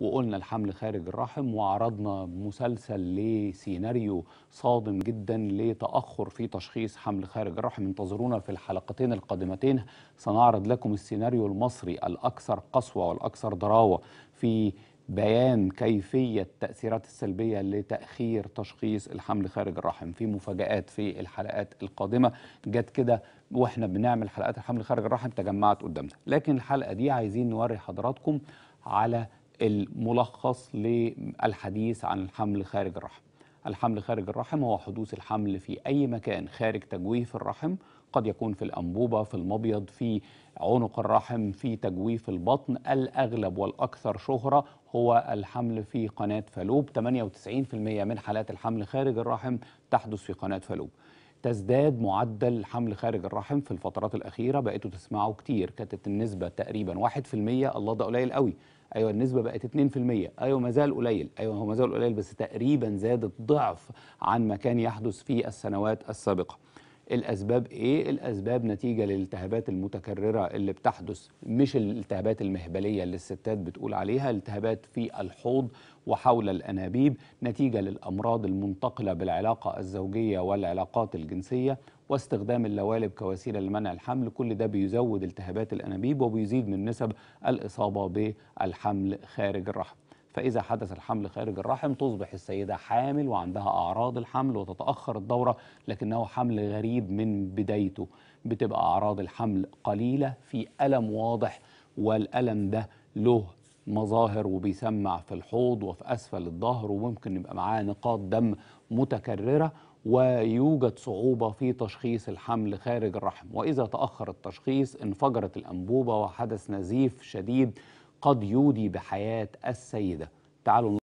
وقلنا الحمل خارج الرحم وعرضنا مسلسل لسيناريو صادم جدا لتأخر في تشخيص حمل خارج الرحم انتظرونا في الحلقتين القادمتين سنعرض لكم السيناريو المصري الأكثر قسوة والأكثر ضراوة في بيان كيفية التأثيرات السلبية لتأخير تشخيص الحمل خارج الرحم في مفاجآت في الحلقات القادمة جت كده واحنا بنعمل حلقات الحمل خارج الرحم تجمعت قدامنا لكن الحلقة دي عايزين نوري حضراتكم على الملخص للحديث عن الحمل خارج الرحم الحمل خارج الرحم هو حدوث الحمل في أي مكان خارج تجويف الرحم قد يكون في الأنبوبة في المبيض في عنق الرحم في تجويف البطن الأغلب والأكثر شهرة هو الحمل في قناة فالوب 98% من حالات الحمل خارج الرحم تحدث في قناة فالوب تزداد معدل حمل خارج الرحم في الفترات الأخيرة بقيتوا تسمعوا كتير كانت النسبة تقريبا 1% الله ده قليل قوي ايوه النسبه بقت 2% ايوه ما زال قليل ايوه هو ما زال قليل بس تقريبا زادت ضعف عن ما كان يحدث في السنوات السابقه الأسباب إيه؟ الأسباب نتيجة للالتهابات المتكررة اللي بتحدث مش الالتهابات المهبلية اللي الستات بتقول عليها التهابات في الحوض وحول الأنابيب نتيجة للأمراض المنتقلة بالعلاقة الزوجية والعلاقات الجنسية واستخدام اللوالب كوسيلة لمنع الحمل كل ده بيزود التهابات الأنابيب وبيزيد من نسب الإصابة بالحمل خارج الرحم فإذا حدث الحمل خارج الرحم تصبح السيدة حامل وعندها أعراض الحمل وتتأخر الدورة لكنه حمل غريب من بدايته بتبقى أعراض الحمل قليلة في ألم واضح والألم ده له مظاهر وبيسمع في الحوض وفي أسفل الظهر وممكن يبقى معاه نقاط دم متكررة ويوجد صعوبة في تشخيص الحمل خارج الرحم وإذا تأخر التشخيص انفجرت الأنبوبة وحدث نزيف شديد قد يودي بحياة السيدة تعالوا